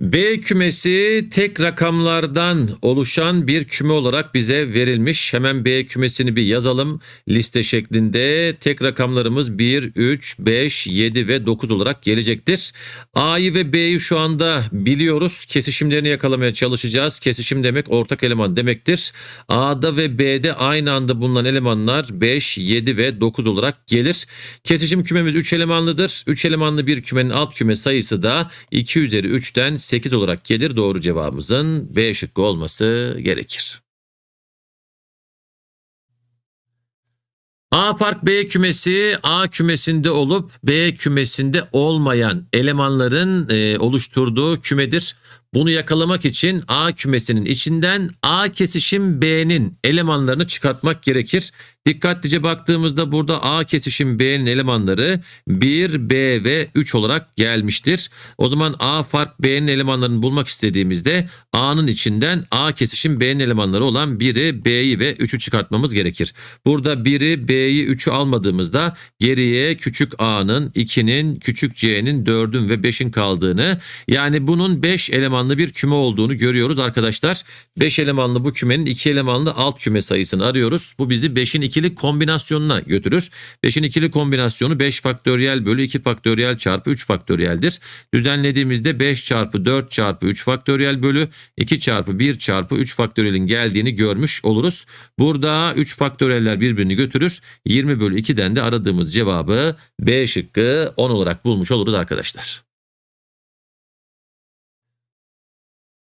B kümesi tek rakamlardan oluşan bir küme olarak bize verilmiş. Hemen B kümesini bir yazalım liste şeklinde. Tek rakamlarımız 1, 3, 5, 7 ve 9 olarak gelecektir. A'yı ve B'yi şu anda biliyoruz. Kesişimlerini yakalamaya çalışacağız. Kesişim demek ortak eleman demektir. A'da ve B'de aynı anda bulunan elemanlar 5, 7 ve 9 olarak gelir. Kesişim kümemiz 3 elemanlıdır. 3 elemanlı bir kümenin alt küme sayısı da 2 üzeri 3'ten 8 olarak gelir. Doğru cevabımızın B şıkkı olması gerekir. A park B kümesi A kümesinde olup B kümesinde olmayan elemanların e, oluşturduğu kümedir. Bunu yakalamak için A kümesinin içinden A kesişim B'nin elemanlarını çıkartmak gerekir. Dikkatlice baktığımızda burada A kesişim B'nin elemanları 1, B ve 3 olarak gelmiştir. O zaman A fark B'nin elemanlarını bulmak istediğimizde A'nın içinden A kesişim B'nin elemanları olan 1'i, B'yi ve 3'ü çıkartmamız gerekir. Burada 1'i, B'yi, 3'ü almadığımızda geriye küçük A'nın, 2'nin, küçük C'nin, 4'ün ve 5'in kaldığını yani bunun 5 eleman elemanlı bir küme olduğunu görüyoruz arkadaşlar. 5 elemanlı bu kümenin 2 elemanlı alt küme sayısını arıyoruz. Bu bizi 5'in ikili kombinasyonuna götürür. 5'in ikili kombinasyonu 5 faktöriyel bölü 2 faktöriyel çarpı 3 faktöriyeldir. Düzenlediğimizde 5 çarpı 4 çarpı 3 faktöriyel bölü 2 çarpı 1 çarpı 3 faktöriyelin geldiğini görmüş oluruz. Burada 3 faktöriyeller birbirini götürür. 20 bölü 2'den de aradığımız cevabı B şıkkı 10 olarak bulmuş oluruz arkadaşlar.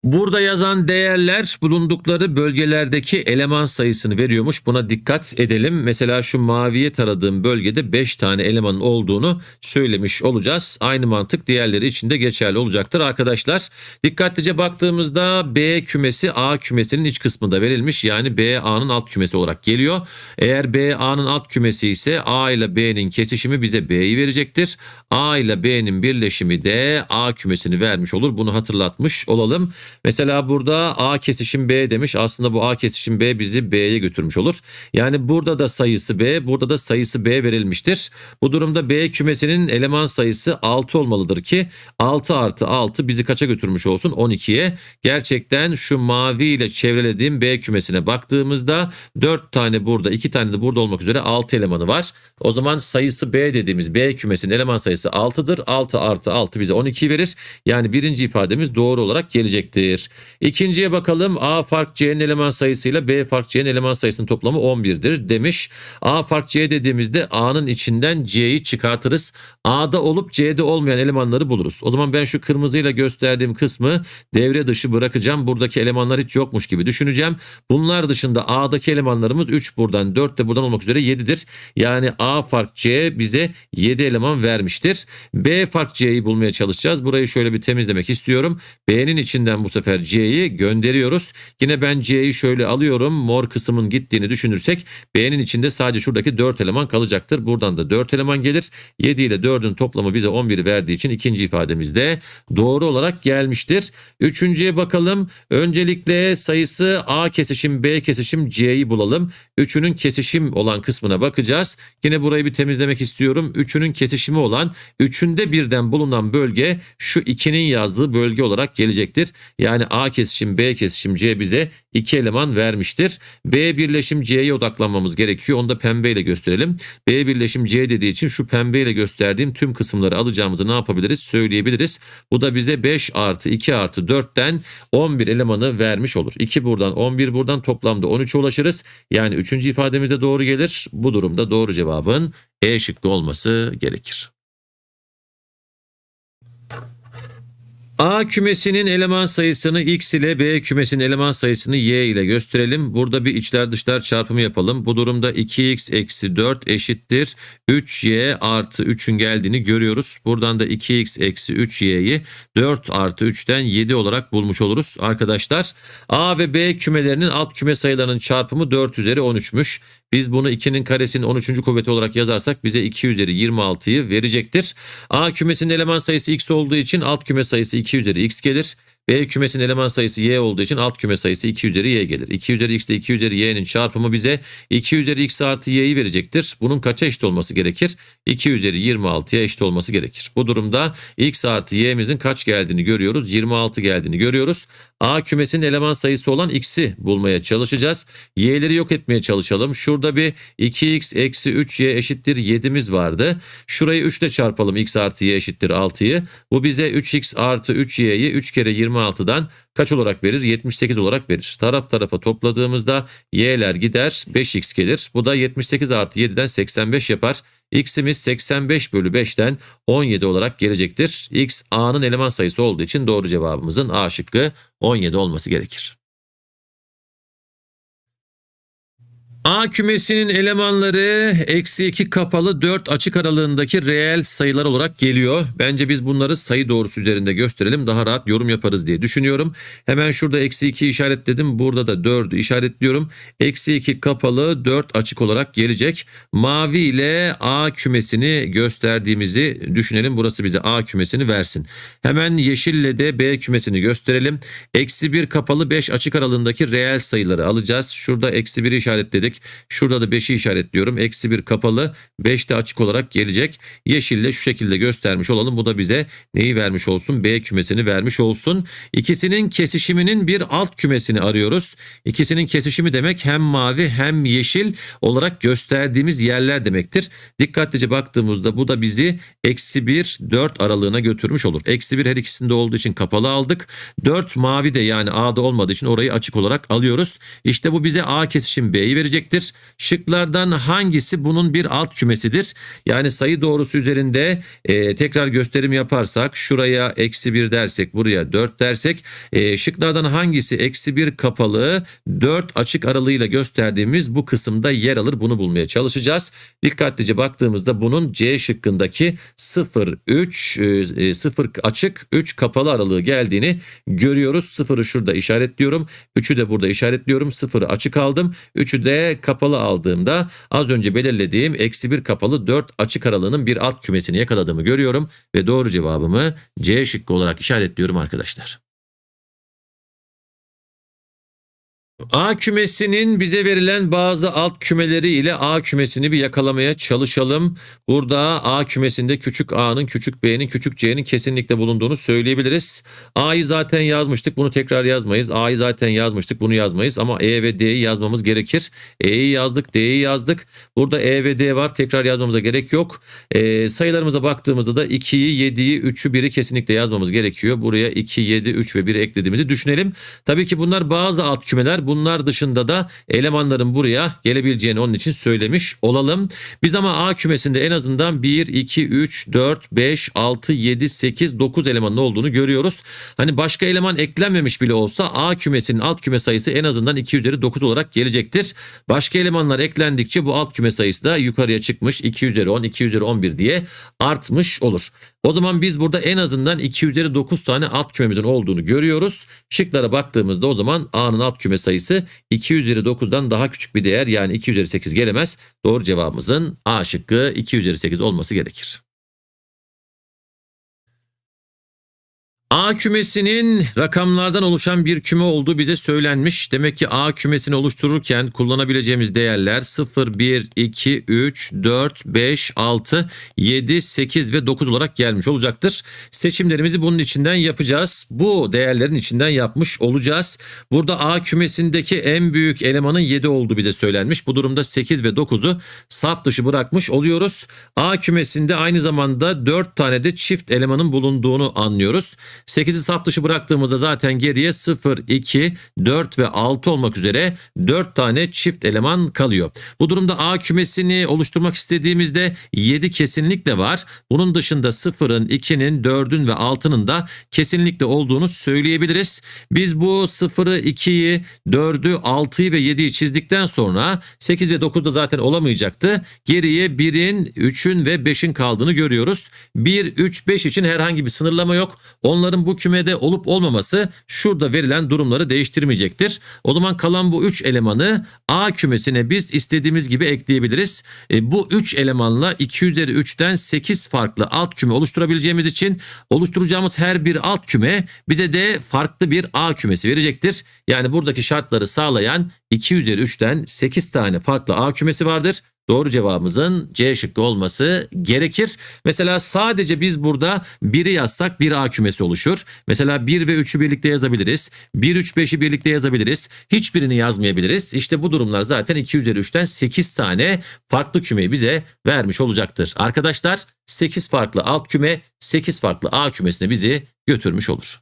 Burada yazan değerler bulundukları bölgelerdeki eleman sayısını veriyormuş. Buna dikkat edelim. Mesela şu maviye taradığım bölgede 5 tane elemanın olduğunu söylemiş olacağız. Aynı mantık diğerleri için de geçerli olacaktır arkadaşlar. Dikkatlice baktığımızda B kümesi A kümesinin iç kısmında verilmiş. Yani B A'nın alt kümesi olarak geliyor. Eğer B A'nın alt kümesi ise A ile B'nin kesişimi bize B'yi verecektir. A ile B'nin birleşimi de A kümesini vermiş olur. Bunu hatırlatmış olalım. Mesela burada A kesişim B demiş. Aslında bu A kesişim B bizi B'ye götürmüş olur. Yani burada da sayısı B, burada da sayısı B verilmiştir. Bu durumda B kümesinin eleman sayısı 6 olmalıdır ki 6 artı 6 bizi kaça götürmüş olsun? 12'ye. Gerçekten şu mavi ile çevrelediğim B kümesine baktığımızda 4 tane burada, 2 tane de burada olmak üzere 6 elemanı var. O zaman sayısı B dediğimiz B kümesinin eleman sayısı 6'dır. 6 artı 6 bize 12 verir. Yani birinci ifademiz doğru olarak gelecektir eşittir. İkinciye bakalım. A fark C'nin eleman sayısıyla B fark C'nin eleman sayısının toplamı 11'dir demiş. A fark C dediğimizde A'nın içinden C'yi çıkartırız. A'da olup C'de olmayan elemanları buluruz. O zaman ben şu kırmızıyla gösterdiğim kısmı devre dışı bırakacağım. Buradaki elemanlar hiç yokmuş gibi düşüneceğim. Bunlar dışında A'daki elemanlarımız 3 buradan 4 de buradan olmak üzere 7'dir. Yani A fark C bize 7 eleman vermiştir. B fark C'yi bulmaya çalışacağız. Burayı şöyle bir temizlemek istiyorum. B'nin içinden bu sefer C'yi gönderiyoruz. Yine ben C'yi şöyle alıyorum. Mor kısmın gittiğini düşünürsek B'nin içinde sadece şuradaki 4 eleman kalacaktır. Buradan da 4 eleman gelir. 7 ile 4'ün toplamı bize 11 verdiği için ikinci ifademiz de doğru olarak gelmiştir. Üçüncüye bakalım. Öncelikle sayısı A kesişim B kesişim C'yi bulalım. Üçünün kesişim olan kısmına bakacağız. Yine burayı bir temizlemek istiyorum. Üçünün kesişimi olan üçünde birden bulunan bölge şu ikinin yazdığı bölge olarak gelecektir. Yani A kesişim B kesişim C bize iki eleman vermiştir. B birleşim C'ye odaklanmamız gerekiyor. Onu da pembeyle gösterelim. B birleşim C dediği için şu pembeyle gösterdiğim tüm kısımları alacağımızı ne yapabiliriz? Söyleyebiliriz. Bu da bize 5 artı 2 artı 4'ten 11 elemanı vermiş olur. 2 buradan 11 buradan toplamda 13'e ulaşırız. Yani 3. ifademiz de doğru gelir. Bu durumda doğru cevabın E şıkkı olması gerekir. A kümesinin eleman sayısını x ile B kümesinin eleman sayısını y ile gösterelim. Burada bir içler dışlar çarpımı yapalım. Bu durumda 2x eksi 4 eşittir 3y artı 3'ün geldiğini görüyoruz. Buradan da 2x eksi 3y'yi 4 artı 3'ten 7 olarak bulmuş oluruz. Arkadaşlar A ve B kümelerinin alt küme sayılarının çarpımı 4 üzeri 13'müş. Biz bunu 2'nin karesinin 13. kuvveti olarak yazarsak bize 2 üzeri 26'yı verecektir. A kümesinin eleman sayısı x olduğu için alt küme sayısı 2 üzeri x gelir. B kümesinin eleman sayısı y olduğu için alt küme sayısı 2 üzeri y gelir. 2 üzeri x ile 2 üzeri y'nin çarpımı bize 2 üzeri x artı y'yi verecektir. Bunun kaça eşit olması gerekir? 2 üzeri 26'ya eşit olması gerekir. Bu durumda x artı y'mizin kaç geldiğini görüyoruz? 26 geldiğini görüyoruz. A kümesinin eleman sayısı olan x'i bulmaya çalışacağız. Y'leri yok etmeye çalışalım. Şurada bir 2x eksi 3y eşittir 7'miz vardı. Şurayı 3 ile çarpalım x artı y eşittir 6'yı. Bu bize 3x artı 3y'yi 3 kere 26'dan kaç olarak verir? 78 olarak verir. Taraf tarafa topladığımızda y'ler gider 5x gelir. Bu da 78 artı 7'den 85 yapar x'imiz 85 bölü 5'ten 17 olarak gelecektir. x a'nın eleman sayısı olduğu için doğru cevabımızın a şıkkı 17 olması gerekir. A kümesinin elemanları eksi 2 kapalı 4 açık aralığındaki reel sayılar olarak geliyor. Bence biz bunları sayı doğrusu üzerinde gösterelim daha rahat yorum yaparız diye düşünüyorum. Hemen şurada eksi 2 işaretledim burada da 4'ü işaretliyorum. Eksi 2 kapalı 4 açık olarak gelecek. Mavi ile A kümesini gösterdiğimizi düşünelim. Burası bize A kümesini versin. Hemen yeşille de B kümesini gösterelim. Eksi 1 kapalı 5 açık aralığındaki reel sayıları alacağız. Şurada eksi 1 işaretledik. Şurada da 5'i işaretliyorum. Eksi 1 kapalı 5 de açık olarak gelecek. Yeşille şu şekilde göstermiş olalım. Bu da bize neyi vermiş olsun? B kümesini vermiş olsun. İkisinin kesişiminin bir alt kümesini arıyoruz. İkisinin kesişimi demek hem mavi hem yeşil olarak gösterdiğimiz yerler demektir. Dikkatlice baktığımızda bu da bizi eksi 1 4 aralığına götürmüş olur. Eksi 1 her ikisinde olduğu için kapalı aldık. 4 mavi de yani A'da olmadığı için orayı açık olarak alıyoruz. İşte bu bize A kesişim B'yi verecek gelecektir. Şıklardan hangisi bunun bir alt kümesidir? Yani sayı doğrusu üzerinde e, tekrar gösterim yaparsak şuraya eksi 1 dersek buraya 4 dersek e, şıklardan hangisi eksi 1 kapalı 4 açık aralığıyla gösterdiğimiz bu kısımda yer alır bunu bulmaya çalışacağız. Dikkatlice baktığımızda bunun C şıkkındaki 0 3 e, 0 e, açık 3 kapalı aralığı geldiğini görüyoruz. 0'ı şurada işaretliyorum. 3'ü de burada işaretliyorum. 0'ı açık aldım. 3'ü de kapalı aldığımda az önce belirlediğim eksi 1 kapalı 4 açık aralığının bir alt kümesini yakaladığımı görüyorum ve doğru cevabımı C şıkkı olarak işaretliyorum arkadaşlar. A kümesinin bize verilen bazı alt kümeleri ile A kümesini bir yakalamaya çalışalım. Burada A kümesinde küçük A'nın, küçük B'nin, küçük C'nin kesinlikle bulunduğunu söyleyebiliriz. A'yı zaten yazmıştık, bunu tekrar yazmayız. A'yı zaten yazmıştık, bunu yazmayız ama E ve D'yi yazmamız gerekir. E'yi yazdık, D'yi yazdık. Burada E ve D var, tekrar yazmamıza gerek yok. E, sayılarımıza baktığımızda da 2'yi, 7'yi, 3'ü, 1'i kesinlikle yazmamız gerekiyor. Buraya 2, 7, 3 ve 1 eklediğimizi düşünelim. Tabii ki bunlar bazı alt kümeler bunlar dışında da elemanların buraya gelebileceğini onun için söylemiş olalım. Biz ama A kümesinde en azından 1, 2, 3, 4, 5, 6, 7, 8, 9 elemanın olduğunu görüyoruz. Hani başka eleman eklenmemiş bile olsa A kümesinin alt küme sayısı en azından 2 üzeri 9 olarak gelecektir. Başka elemanlar eklendikçe bu alt küme sayısı da yukarıya çıkmış 2 üzeri 10, 2 üzeri 11 diye artmış olur. O zaman biz burada en azından 2 üzeri 9 tane alt kümemizin olduğunu görüyoruz. Şıklara baktığımızda o zaman A'nın alt küme sayısı 2 üzeri 9'dan daha küçük bir değer yani 2 üzeri 8 gelemez. Doğru cevabımızın A şıkkı 2 üzeri 8 olması gerekir. A kümesinin rakamlardan oluşan bir küme olduğu bize söylenmiş. Demek ki A kümesini oluştururken kullanabileceğimiz değerler 0, 1, 2, 3, 4, 5, 6, 7, 8 ve 9 olarak gelmiş olacaktır. Seçimlerimizi bunun içinden yapacağız. Bu değerlerin içinden yapmış olacağız. Burada A kümesindeki en büyük elemanın 7 olduğu bize söylenmiş. Bu durumda 8 ve 9'u saf dışı bırakmış oluyoruz. A kümesinde aynı zamanda 4 tane de çift elemanın bulunduğunu anlıyoruz. 8'i saf dışı bıraktığımızda zaten geriye 0, 2, 4 ve 6 olmak üzere 4 tane çift eleman kalıyor. Bu durumda A kümesini oluşturmak istediğimizde 7 kesinlikle var. Bunun dışında 0'ın, 2'nin, 4'ün ve 6'nın da kesinlikle olduğunu söyleyebiliriz. Biz bu 0'ı, 2'yi, 4'ü, 6'yı ve 7'yi çizdikten sonra 8 ve 9 da zaten olamayacaktı. Geriye 1'in, 3'ün ve 5'in kaldığını görüyoruz. 1, 3, 5 için herhangi bir sınırlama yok. Onların takımların bu kümede olup olmaması şurada verilen durumları değiştirmeyecektir. O zaman kalan bu 3 elemanı A kümesine biz istediğimiz gibi ekleyebiliriz. E, bu 3 elemanla 2 üzeri 3'ten 8 farklı alt küme oluşturabileceğimiz için oluşturacağımız her bir alt küme bize de farklı bir A kümesi verecektir. Yani buradaki şartları sağlayan 2 üzeri 3'ten 8 tane farklı A kümesi vardır. Doğru cevabımızın C şıkkı olması gerekir. Mesela sadece biz burada 1'i yazsak 1A kümesi oluşur. Mesela 1 ve 3'ü birlikte yazabiliriz. 1, 3, 5'i birlikte yazabiliriz. Hiçbirini yazmayabiliriz. İşte bu durumlar zaten 2 üzeri 3'ten 8 tane farklı kümeyi bize vermiş olacaktır. Arkadaşlar 8 farklı alt küme, 8 farklı A kümesine bizi götürmüş olur.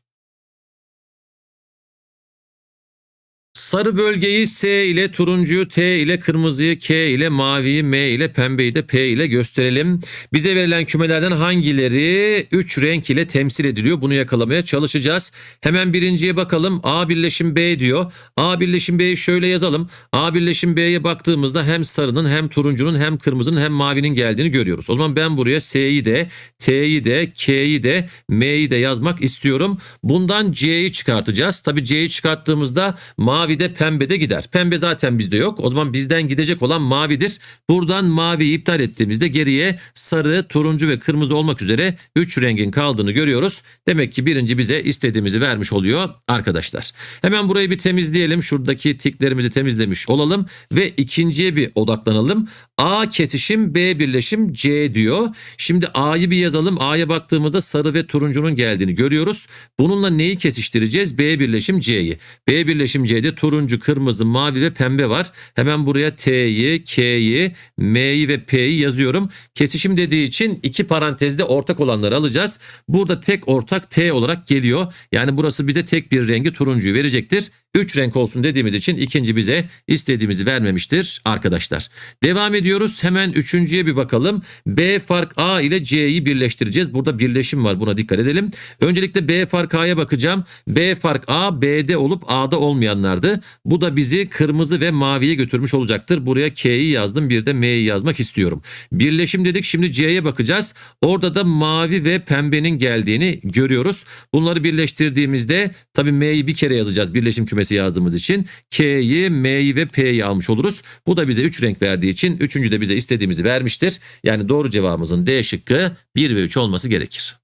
Sarı bölgeyi S ile, turuncuyu T ile, kırmızıyı K ile, maviyi M ile, pembeyi de P ile gösterelim. Bize verilen kümelerden hangileri 3 renk ile temsil ediliyor? Bunu yakalamaya çalışacağız. Hemen birinciye bakalım. A birleşim B diyor. A birleşim B'yi şöyle yazalım. A birleşim B'ye baktığımızda hem sarının hem turuncunun hem kırmızının hem mavinin geldiğini görüyoruz. O zaman ben buraya S'yi de, T'yi de, K'yi de, M'yi de yazmak istiyorum. Bundan C'yi çıkartacağız. Tabii C'yi çıkarttığımızda mavi Mavi de pembe de gider. Pembe zaten bizde yok. O zaman bizden gidecek olan mavidir. Buradan maviyi iptal ettiğimizde geriye sarı, turuncu ve kırmızı olmak üzere 3 rengin kaldığını görüyoruz. Demek ki birinci bize istediğimizi vermiş oluyor arkadaşlar. Hemen burayı bir temizleyelim. Şuradaki tiklerimizi temizlemiş olalım ve ikinciye bir odaklanalım. A kesişim B birleşim C diyor. Şimdi A'yı bir yazalım. A'ya baktığımızda sarı ve turuncunun geldiğini görüyoruz. Bununla neyi kesiştireceğiz? B birleşim C'yi. B birleşim C'de turuncu, kırmızı, mavi ve pembe var. Hemen buraya T'yi, K'yi, M'yi ve P'yi yazıyorum. Kesişim dediği için iki parantezde ortak olanları alacağız. Burada tek ortak T olarak geliyor. Yani burası bize tek bir rengi turuncuyu verecektir. 3 renk olsun dediğimiz için ikinci bize istediğimizi vermemiştir arkadaşlar. Devam ediyoruz. Hemen üçüncüye bir bakalım. B fark A ile C'yi birleştireceğiz. Burada birleşim var. Buna dikkat edelim. Öncelikle B fark A'ya bakacağım. B fark A B'de olup A'da olmayanlardı. Bu da bizi kırmızı ve maviye götürmüş olacaktır. Buraya K'yi yazdım. Bir de M'yi yazmak istiyorum. Birleşim dedik. Şimdi C'ye bakacağız. Orada da mavi ve pembenin geldiğini görüyoruz. Bunları birleştirdiğimizde tabii M'yi bir kere yazacağız. Birleşim kümesi kelimesi yazdığımız için K'yi, M'yi ve P'yi almış oluruz. Bu da bize 3 renk verdiği için 3. de bize istediğimizi vermiştir. Yani doğru cevabımızın D şıkkı 1 ve 3 olması gerekir.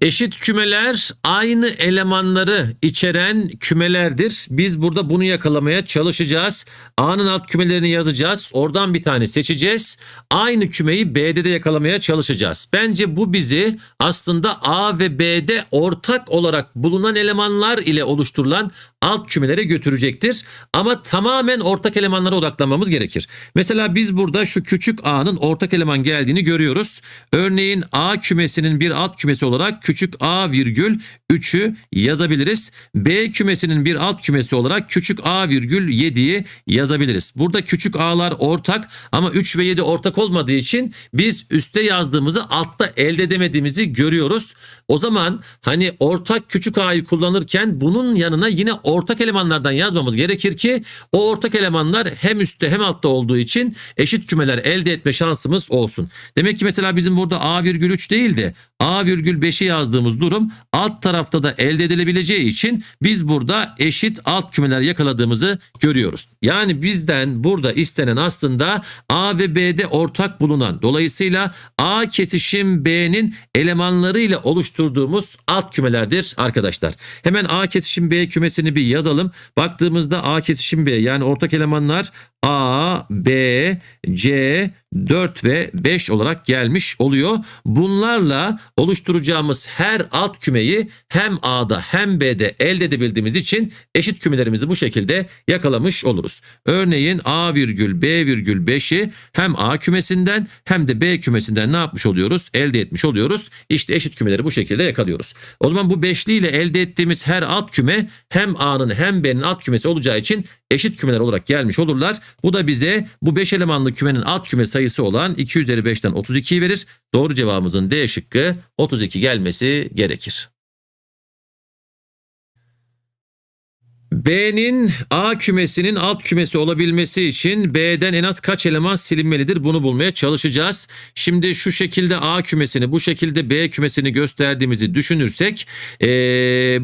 Eşit kümeler aynı elemanları içeren kümelerdir. Biz burada bunu yakalamaya çalışacağız. A'nın alt kümelerini yazacağız. Oradan bir tane seçeceğiz. Aynı kümeyi B'de de yakalamaya çalışacağız. Bence bu bizi aslında A ve B'de ortak olarak bulunan elemanlar ile oluşturulan alt kümelere götürecektir. Ama tamamen ortak elemanlara odaklanmamız gerekir. Mesela biz burada şu küçük a'nın ortak eleman geldiğini görüyoruz. Örneğin a kümesinin bir alt kümesi olarak küçük a virgül 3'ü yazabiliriz. B kümesinin bir alt kümesi olarak küçük a virgül 7'yi yazabiliriz. Burada küçük a'lar ortak ama 3 ve 7 ortak olmadığı için biz üste yazdığımızı altta elde edemediğimizi görüyoruz. O zaman hani ortak küçük a'yı kullanırken bunun yanına yine ortak elemanlardan yazmamız gerekir ki o ortak elemanlar hem üstte hem altta olduğu için eşit kümeler elde etme şansımız olsun. Demek ki mesela bizim burada A virgül 3 değil de A virgül 5'i yazdığımız durum alt tarafta da elde edilebileceği için biz burada eşit alt kümeler yakaladığımızı görüyoruz. Yani bizden burada istenen aslında A ve B'de ortak bulunan dolayısıyla A kesişim B'nin elemanlarıyla oluşturduğumuz alt kümelerdir arkadaşlar. Hemen A kesişim B kümesini bir yazalım. Baktığımızda A kesişim B yani ortak elemanlar A, B, C, 4 ve 5 olarak gelmiş oluyor. Bunlarla oluşturacağımız her alt kümeyi hem A'da hem B'de elde edebildiğimiz için eşit kümelerimizi bu şekilde yakalamış oluruz. Örneğin A virgül B virgül 5'i hem A kümesinden hem de B kümesinden ne yapmış oluyoruz? Elde etmiş oluyoruz. İşte eşit kümeleri bu şekilde yakalıyoruz. O zaman bu beşli ile elde ettiğimiz her alt küme hem A'nın hem B'nin alt kümesi olacağı için eşit kümeler olarak gelmiş olurlar. Bu da bize bu 5 elemanlı kümenin alt küme sayısı olan 2 üzeri 5'ten 32'yi verir. Doğru cevabımızın D şıkkı 32 gelmesi gerekir. B'nin A kümesinin alt kümesi olabilmesi için B'den en az kaç eleman silinmelidir? Bunu bulmaya çalışacağız. Şimdi şu şekilde A kümesini bu şekilde B kümesini gösterdiğimizi düşünürsek e,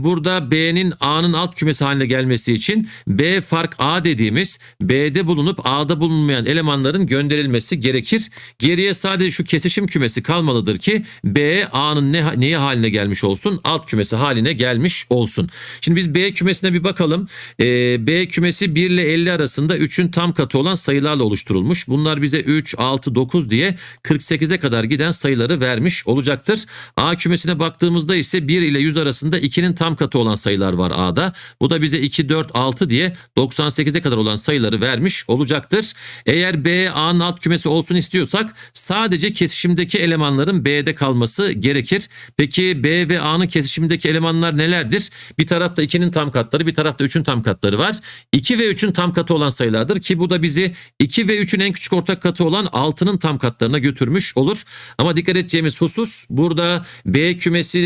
burada B'nin A'nın alt kümesi haline gelmesi için B fark A dediğimiz B'de bulunup A'da bulunmayan elemanların gönderilmesi gerekir. Geriye sadece şu kesişim kümesi kalmalıdır ki B A'nın ne, neye haline gelmiş olsun? Alt kümesi haline gelmiş olsun. Şimdi biz B kümesine bir bakalım. E, B kümesi 1 ile 50 arasında 3'ün tam katı olan sayılarla oluşturulmuş. Bunlar bize 3, 6, 9 diye 48'e kadar giden sayıları vermiş olacaktır. A kümesine baktığımızda ise 1 ile 100 arasında 2'nin tam katı olan sayılar var A'da. Bu da bize 2, 4, 6 diye 98'e kadar olan sayıları vermiş olacaktır. Eğer B A'nın alt kümesi olsun istiyorsak sadece kesişimdeki elemanların B'de kalması gerekir. Peki B ve A'nın kesişimdeki elemanlar nelerdir? Bir tarafta 2'nin tam katları bir tarafta 3'ün 3'ün tam katları var. 2 ve 3'ün tam katı olan sayılardır ki bu da bizi 2 ve 3'ün en küçük ortak katı olan 6'nın tam katlarına götürmüş olur. Ama dikkat edeceğimiz husus burada B kümesi 1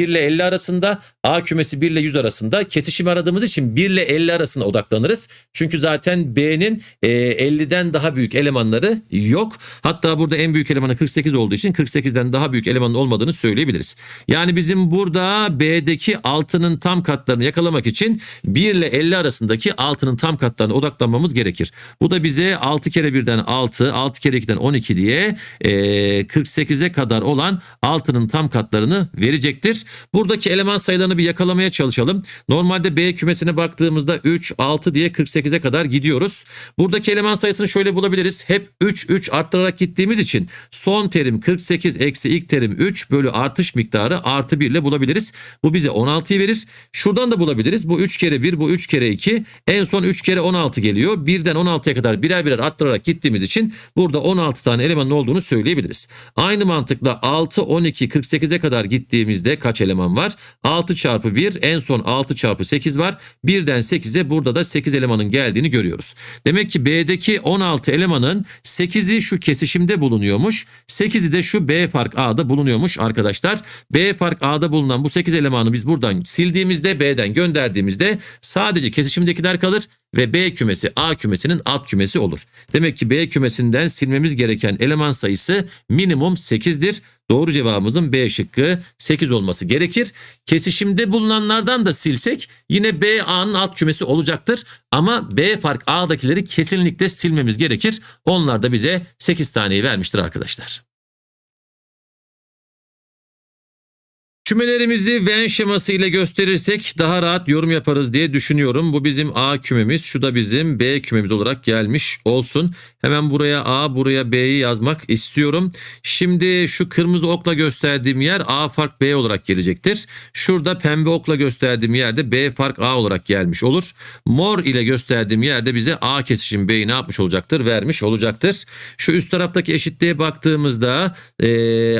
e, ile 50 arasında A kümesi 1 ile 100 arasında kesişim aradığımız için 1 ile 50 arasına odaklanırız. Çünkü zaten B'nin 50'den e, daha büyük elemanları yok. Hatta burada en büyük elemanı 48 olduğu için 48'den daha büyük elemanın olmadığını söyleyebiliriz. Yani bizim burada B'deki 6'nın tam katlarını yakalamak için 1 ile 50 arasındaki altının tam katlarına odaklanmamız gerekir. Bu da bize 6 kere 1'den 6, 6 kere 2'den 12 diye 48'e kadar olan altının tam katlarını verecektir. Buradaki eleman sayılarını bir yakalamaya çalışalım. Normalde B kümesine baktığımızda 3, 6 diye 48'e kadar gidiyoruz. Buradaki eleman sayısını şöyle bulabiliriz. Hep 3, 3 arttırarak gittiğimiz için son terim 48 eksi ilk terim 3 bölü artış miktarı artı 1 ile bulabiliriz. Bu bize 16'yı verir. Şuradan da bulabiliriz. Bu 3 3 kere 1 bu 3 kere 2 en son 3 kere 16 geliyor. 1'den 16'ya kadar birer birer attırarak gittiğimiz için burada 16 tane elemanın olduğunu söyleyebiliriz. Aynı mantıkla 6, 12, 48'e kadar gittiğimizde kaç eleman var? 6 çarpı 1 en son 6 çarpı 8 var. Birden 8'e burada da 8 elemanın geldiğini görüyoruz. Demek ki B'deki 16 elemanın 8'i şu kesişimde bulunuyormuş. 8'i de şu B fark A'da bulunuyormuş arkadaşlar. B fark A'da bulunan bu 8 elemanı biz buradan sildiğimizde B'den gönderdiğimizde kümesinde sadece kesişimdekiler kalır ve B kümesi A kümesinin alt kümesi olur. Demek ki B kümesinden silmemiz gereken eleman sayısı minimum 8'dir. Doğru cevabımızın B şıkkı 8 olması gerekir. Kesişimde bulunanlardan da silsek yine B A'nın alt kümesi olacaktır. Ama B fark A'dakileri kesinlikle silmemiz gerekir. Onlar da bize 8 taneyi vermiştir arkadaşlar. Kümelerimizi Venn şeması ile gösterirsek daha rahat yorum yaparız diye düşünüyorum. Bu bizim A kümemiz, şu da bizim B kümemiz olarak gelmiş olsun. Hemen buraya A, buraya B'yi yazmak istiyorum. Şimdi şu kırmızı okla gösterdiğim yer A fark B olarak gelecektir. Şurada pembe okla gösterdiğim yerde B fark A olarak gelmiş olur. Mor ile gösterdiğim yerde bize A kesişim B'yi ne yapmış olacaktır? Vermiş olacaktır. Şu üst taraftaki eşitliğe baktığımızda e,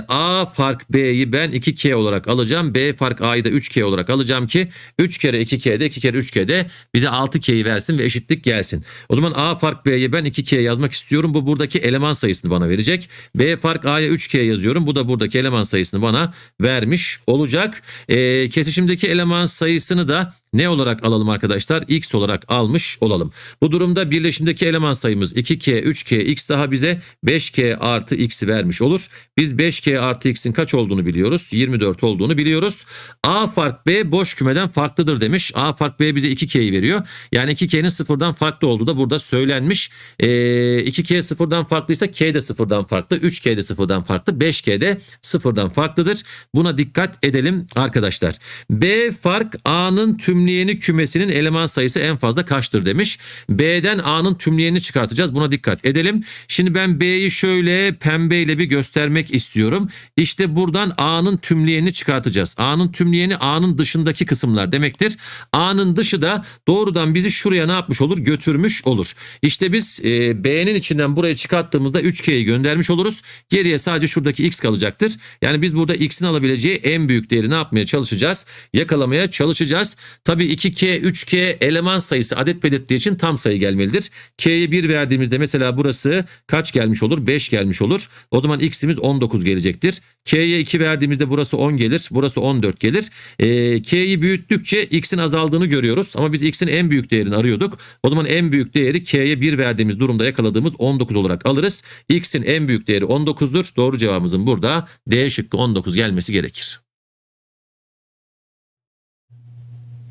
A fark B'yi ben 2K olarak alıyorum alacağım. B fark A'yı da 3K olarak alacağım ki 3 kere 2K'de 2 kere 3K'de bize 6K'yi versin ve eşitlik gelsin. O zaman A fark B'ye ben 2K yazmak istiyorum. Bu buradaki eleman sayısını bana verecek. B fark A'ya 3K yazıyorum. Bu da buradaki eleman sayısını bana vermiş olacak. E, kesişimdeki eleman sayısını da ne olarak alalım arkadaşlar? X olarak almış olalım. Bu durumda birleşimdeki eleman sayımız 2K, 3K, X daha bize 5K artı X'i vermiş olur. Biz 5K artı X'in kaç olduğunu biliyoruz? 24 olduğunu biliyoruz. A fark B boş kümeden farklıdır demiş. A fark B bize 2K'yi veriyor. Yani 2K'nin sıfırdan farklı olduğu da burada söylenmiş. E, ee, 2K sıfırdan farklıysa K de sıfırdan farklı. 3K de sıfırdan farklı. 5K de sıfırdan farklıdır. Buna dikkat edelim arkadaşlar. B fark A'nın tüm tümleyeni kümesinin eleman sayısı en fazla kaçtır demiş. B'den A'nın tümleyenini çıkartacağız. Buna dikkat edelim. Şimdi ben B'yi şöyle pembeyle bir göstermek istiyorum. İşte buradan A'nın tümleyenini çıkartacağız. A'nın tümleyeni A'nın dışındaki kısımlar demektir. A'nın dışı da doğrudan bizi şuraya ne yapmış olur? Götürmüş olur. İşte biz e, B'nin içinden buraya çıkarttığımızda 3K'yi göndermiş oluruz. Geriye sadece şuradaki X kalacaktır. Yani biz burada X'in alabileceği en büyük değeri ne yapmaya çalışacağız? Yakalamaya çalışacağız. Tabi 2K, 3K eleman sayısı adet belirttiği için tam sayı gelmelidir. K'ye 1 verdiğimizde mesela burası kaç gelmiş olur? 5 gelmiş olur. O zaman x'imiz 19 gelecektir. K'ye 2 verdiğimizde burası 10 gelir. Burası 14 gelir. E, K'yi büyüttükçe x'in azaldığını görüyoruz. Ama biz x'in en büyük değerini arıyorduk. O zaman en büyük değeri K'ye 1 verdiğimiz durumda yakaladığımız 19 olarak alırız. X'in en büyük değeri 19'dur. Doğru cevabımızın burada D şıkkı 19 gelmesi gerekir.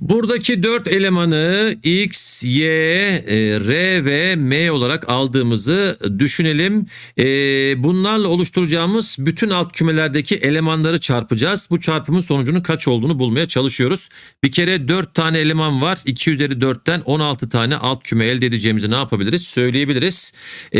Buradaki dört elemanı x, X, Y, e, R ve M olarak aldığımızı düşünelim. E, bunlarla oluşturacağımız bütün alt kümelerdeki elemanları çarpacağız. Bu çarpımın sonucunun kaç olduğunu bulmaya çalışıyoruz. Bir kere 4 tane eleman var. 2 üzeri 4'ten 16 tane alt küme elde edeceğimizi ne yapabiliriz? Söyleyebiliriz. E,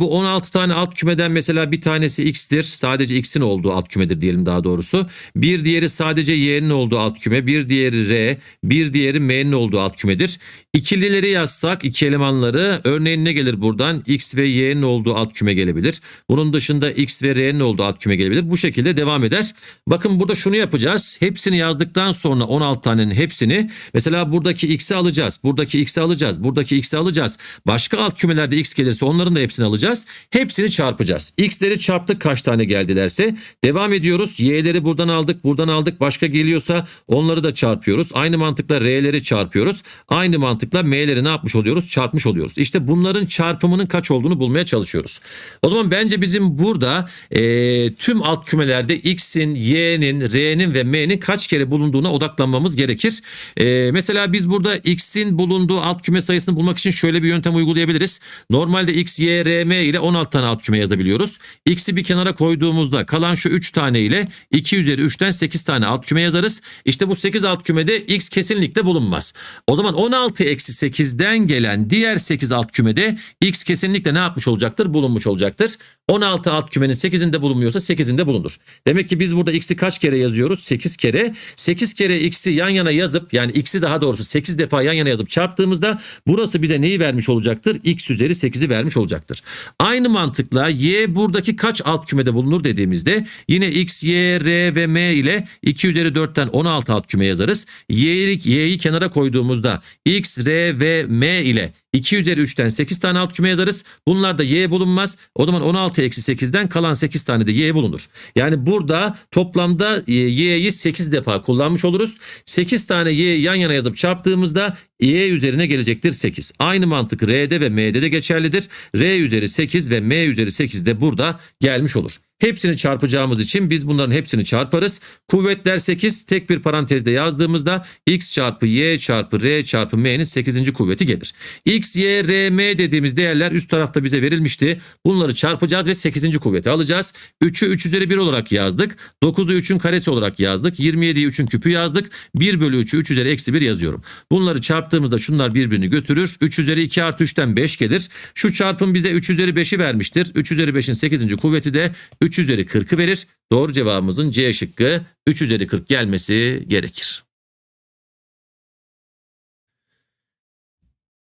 bu 16 tane alt kümeden mesela bir tanesi X'tir. Sadece X'in olduğu alt kümedir diyelim daha doğrusu. Bir diğeri sadece Y'nin olduğu alt küme. Bir diğeri R. Bir diğeri M'nin olduğu alt kümedir. İkilileri yazsak iki elemanları örneğin ne gelir buradan? X ve Y'nin olduğu alt küme gelebilir. Bunun dışında X ve R'nin olduğu alt küme gelebilir. Bu şekilde devam eder. Bakın burada şunu yapacağız. Hepsini yazdıktan sonra 16 tanenin hepsini mesela buradaki X'i alacağız. Buradaki X'i alacağız. Buradaki X'i alacağız. Başka alt kümelerde X gelirse onların da hepsini alacağız. Hepsini çarpacağız. X'leri çarptık kaç tane geldilerse. Devam ediyoruz. Y'leri buradan aldık. Buradan aldık. Başka geliyorsa onları da çarpıyoruz. Aynı mantıkla R'leri çarpıyoruz. Aynı mantık yanlışlıkla m'leri ne yapmış oluyoruz? Çarpmış oluyoruz. İşte bunların çarpımının kaç olduğunu bulmaya çalışıyoruz. O zaman bence bizim burada e, tüm alt kümelerde x'in, y'nin, r'nin ve m'nin kaç kere bulunduğuna odaklanmamız gerekir. E, mesela biz burada x'in bulunduğu alt küme sayısını bulmak için şöyle bir yöntem uygulayabiliriz. Normalde x, y, r, m ile 16 tane alt küme yazabiliyoruz. x'i bir kenara koyduğumuzda kalan şu 3 tane ile 2 üzeri 3'ten 8 tane alt küme yazarız. İşte bu 8 alt kümede x kesinlikle bulunmaz. O zaman 16 eksi eksi 8'den gelen diğer 8 alt kümede x kesinlikle ne yapmış olacaktır? Bulunmuş olacaktır. 16 alt kümenin 8'inde bulunmuyorsa 8'inde bulunur. Demek ki biz burada x'i kaç kere yazıyoruz? 8 kere. 8 kere x'i yan yana yazıp yani x'i daha doğrusu 8 defa yan yana yazıp çarptığımızda burası bize neyi vermiş olacaktır? x üzeri 8'i vermiş olacaktır. Aynı mantıkla y buradaki kaç alt kümede bulunur dediğimizde yine x, y, r ve m ile 2 üzeri 4'ten 16 alt küme yazarız. y'yi, kenara koyduğumuzda x, r D ve M ile 2 üzeri 3'ten 8 tane alt küme yazarız. Bunlarda y bulunmaz. O zaman 16 eksi 8'den kalan 8 tane de y bulunur. Yani burada toplamda e, y'yi 8 defa kullanmış oluruz. 8 tane y yan yana yazıp çarptığımızda y üzerine gelecektir 8. Aynı mantık r'de ve m'de de geçerlidir. r üzeri 8 ve m üzeri 8 de burada gelmiş olur. Hepsini çarpacağımız için biz bunların hepsini çarparız. Kuvvetler 8 tek bir parantezde yazdığımızda x çarpı y çarpı r çarpı m'nin 8. kuvveti gelir. x, y, r, m dediğimiz değerler üst tarafta bize verilmişti. Bunları çarpacağız ve 8. kuvveti alacağız. 3'ü 3 üzeri 1 olarak yazdık. 9'u 3'ün karesi olarak yazdık. 27'yi 3'ün küpü yazdık. 1 bölü 3'ü 3 üzeri eksi 1 yazıyorum. Bunları çarptığımızda şunlar birbirini götürür. 3 üzeri 2 artı 3'ten 5 gelir. Şu çarpım bize 3 üzeri 5'i vermiştir. 3 üzeri 5'in 8. kuvveti de 3 3 üzeri 40'ı verir. Doğru cevabımızın C şıkkı 3 üzeri 40 gelmesi gerekir.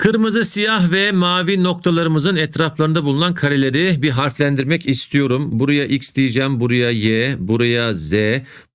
Kırmızı, siyah ve mavi noktalarımızın etraflarında bulunan kareleri bir harflendirmek istiyorum. Buraya x diyeceğim, buraya y, buraya z,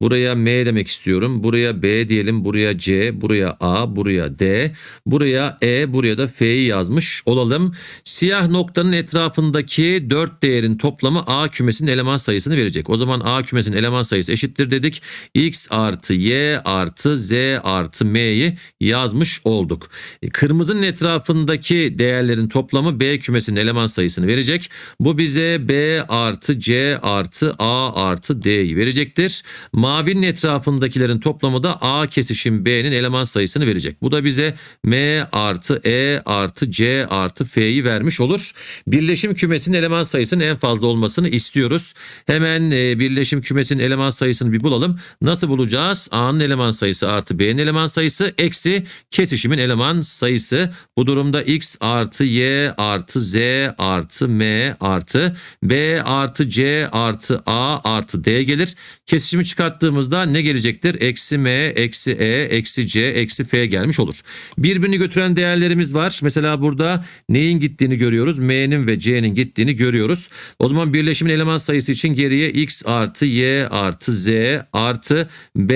buraya m demek istiyorum. Buraya b diyelim, buraya c, buraya a, buraya d, buraya e, buraya da f'yi yazmış olalım. Siyah noktanın etrafındaki 4 değerin toplamı a kümesinin eleman sayısını verecek. O zaman a kümesinin eleman sayısı eşittir dedik. x artı y artı z artı m'yi yazmış olduk. Kırmızının etrafı etrafındaki değerlerin toplamı B kümesinin eleman sayısını verecek. Bu bize B artı C artı A artı D'yi verecektir. Mavinin etrafındakilerin toplamı da A kesişim B'nin eleman sayısını verecek. Bu da bize M artı E artı C artı F'yi vermiş olur. Birleşim kümesinin eleman sayısının en fazla olmasını istiyoruz. Hemen e, birleşim kümesinin eleman sayısını bir bulalım. Nasıl bulacağız? A'nın eleman sayısı artı B'nin eleman sayısı eksi kesişimin eleman sayısı. Bu durumda x artı y artı z artı m artı b artı c artı a artı d gelir. Kesişimi çıkarttığımızda ne gelecektir? Eksi m, eksi e, eksi c, eksi f gelmiş olur. Birbirini götüren değerlerimiz var. Mesela burada neyin gittiğini görüyoruz. m'nin ve c'nin gittiğini görüyoruz. O zaman birleşimin eleman sayısı için geriye x artı y artı z artı b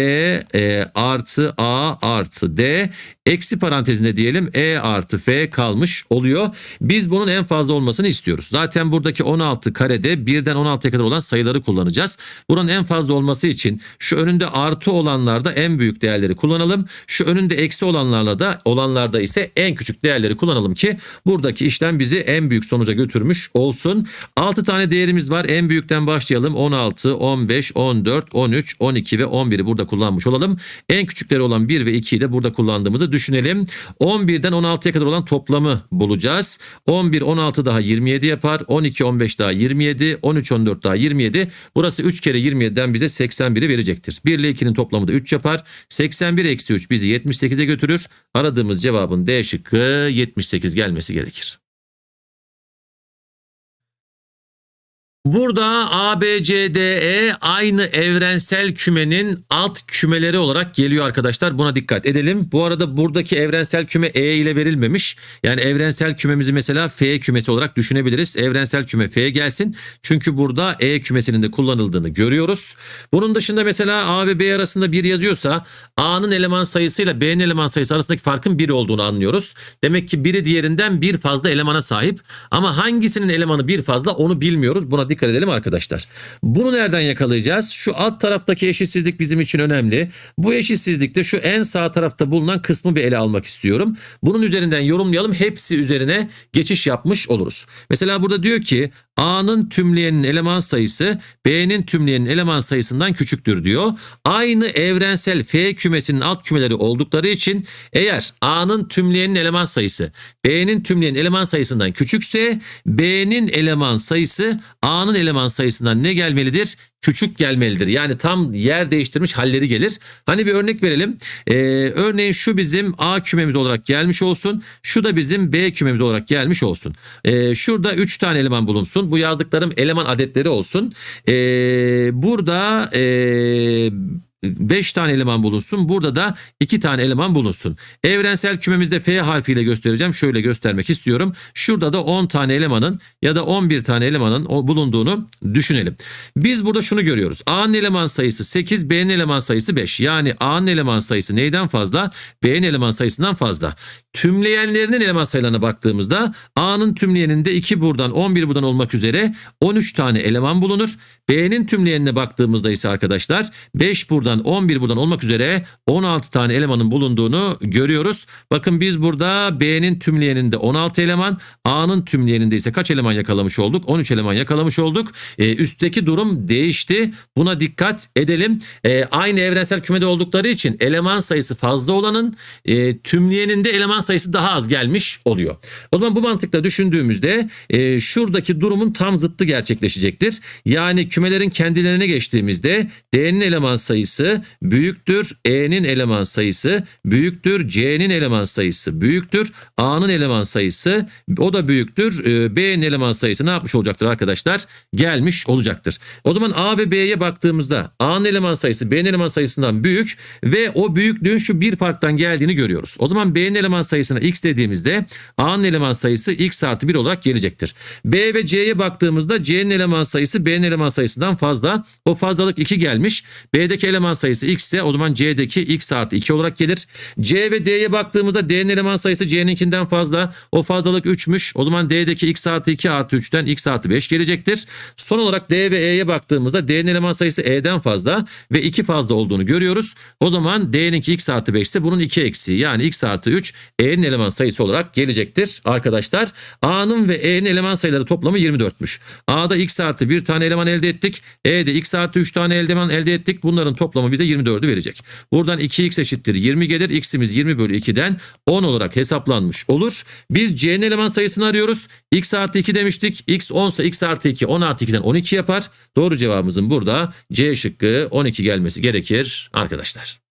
e, artı a artı d eksi parantezinde diyelim e artı f kalmış oluyor. Biz bunun en fazla olmasını istiyoruz. Zaten buradaki 16 karede 1'den 16'ya kadar olan sayıları kullanacağız. Buranın en fazla olması için şu önünde artı olanlarda en büyük değerleri kullanalım. Şu önünde eksi olanlarda da olanlarda ise en küçük değerleri kullanalım ki buradaki işlem bizi en büyük sonuca götürmüş olsun. 6 tane değerimiz var. En büyükten başlayalım. 16, 15, 14, 13, 12 ve 11'i burada kullanmış olalım. En küçükleri olan 1 ve 2'yi de burada kullandığımızı düşünelim. 11'den 16'ya kadar olan toplamı bulacağız. 11, 16 daha 27 yapar. 12, 15 daha 27. 13, 14 daha 27. Burası 3 kere 27'den bize 81'i verecektir. 1 ile 2'nin toplamı da 3 yapar. 81 eksi 3 bizi 78'e götürür. Aradığımız cevabın D şıkkı 78 gelmesi gerekir. Burada A, B, C, D, E aynı evrensel kümenin alt kümeleri olarak geliyor arkadaşlar. Buna dikkat edelim. Bu arada buradaki evrensel küme E ile verilmemiş. Yani evrensel kümemizi mesela F kümesi olarak düşünebiliriz. Evrensel küme F gelsin. Çünkü burada E kümesinin de kullanıldığını görüyoruz. Bunun dışında mesela A ve B arasında bir yazıyorsa A'nın eleman sayısıyla B'nin eleman sayısı arasındaki farkın 1 olduğunu anlıyoruz. Demek ki biri diğerinden bir fazla elemana sahip. Ama hangisinin elemanı bir fazla onu bilmiyoruz. Buna dikkat dikkat edelim arkadaşlar. Bunu nereden yakalayacağız? Şu alt taraftaki eşitsizlik bizim için önemli. Bu eşitsizlikte şu en sağ tarafta bulunan kısmı bir ele almak istiyorum. Bunun üzerinden yorumlayalım. Hepsi üzerine geçiş yapmış oluruz. Mesela burada diyor ki A'nın tümleyenin eleman sayısı B'nin tümleyenin eleman sayısından küçüktür diyor. Aynı evrensel F kümesinin alt kümeleri oldukları için eğer A'nın tümleyenin eleman sayısı B'nin tümleyenin eleman sayısından küçükse B'nin eleman sayısı A'nın eleman sayısından ne gelmelidir? küçük gelmelidir. Yani tam yer değiştirmiş halleri gelir. Hani bir örnek verelim. Ee, örneğin şu bizim A kümemiz olarak gelmiş olsun. Şu da bizim B kümemiz olarak gelmiş olsun. Ee, şurada 3 tane eleman bulunsun. Bu yazdıklarım eleman adetleri olsun. Ee, burada... Ee, 5 tane eleman bulunsun. Burada da 2 tane eleman bulunsun. Evrensel kümemizde F harfiyle göstereceğim. Şöyle göstermek istiyorum. Şurada da 10 tane elemanın ya da 11 tane elemanın bulunduğunu düşünelim. Biz burada şunu görüyoruz. A'nın eleman sayısı 8, B'nin eleman sayısı 5. Yani A'nın eleman sayısı neyden fazla? B'nin eleman sayısından fazla. Tümleyenlerinin eleman sayılarına baktığımızda A'nın tümleyeninde 2 buradan 11 buradan olmak üzere 13 tane eleman bulunur. B'nin tümleyenine baktığımızda ise arkadaşlar 5 buradan 11 buradan olmak üzere 16 tane elemanın bulunduğunu görüyoruz. Bakın biz burada B'nin tümleyeninde 16 eleman A'nın tümleyeninde ise kaç eleman yakalamış olduk? 13 eleman yakalamış olduk. E, üstteki durum değişti. Buna dikkat edelim. E, aynı evrensel kümede oldukları için eleman sayısı fazla olanın e, tümleyeninde eleman sayısı daha az gelmiş oluyor. O zaman bu mantıkla düşündüğümüzde e, şuradaki durumun tam zıttı gerçekleşecektir. Yani kümelerin kendilerine geçtiğimizde D'nin eleman sayısı büyüktür E'nin eleman sayısı büyüktür C'nin eleman sayısı büyüktür A'nın eleman sayısı o da büyüktür e, B'nin eleman sayısı ne yapmış olacaktır arkadaşlar? Gelmiş olacaktır. O zaman A ve B'ye baktığımızda A'nın eleman sayısı B'nin eleman sayısından büyük ve o büyüklüğün şu bir farktan geldiğini görüyoruz. O zaman B'nin eleman sayısına X dediğimizde A'nın eleman sayısı X artı 1 olarak gelecektir. B ve C'ye baktığımızda C'nin eleman sayısı B'nin eleman sayısı sayısından fazla. O fazlalık 2 gelmiş. B'deki eleman sayısı x ise o zaman C'deki x artı 2 olarak gelir. C ve D'ye baktığımızda D'nin eleman sayısı C'ninkinden fazla. O fazlalık 3'müş. O zaman D'deki x artı 2 artı 3'ten x artı 5 gelecektir. Son olarak D ve E'ye baktığımızda D'nin eleman sayısı E'den fazla ve 2 fazla olduğunu görüyoruz. O zaman D'ninki x artı 5 ise bunun 2 eksiği yani x artı 3 E'nin eleman sayısı olarak gelecektir arkadaşlar. A'nın ve E'nin eleman sayıları toplamı 24'müş. A'da x artı 1 tane eleman elde ettik. E'de x artı 3 tane eldiven elde ettik. Bunların toplamı bize 24'ü verecek. Buradan 2x eşittir 20 gelir. x'imiz 20 bölü 2'den 10 olarak hesaplanmış olur. Biz c'nin eleman sayısını arıyoruz. x artı 2 demiştik. x 10 ise x artı 2 10 artı 2'den 12 yapar. Doğru cevabımızın burada C şıkkı 12 gelmesi gerekir arkadaşlar.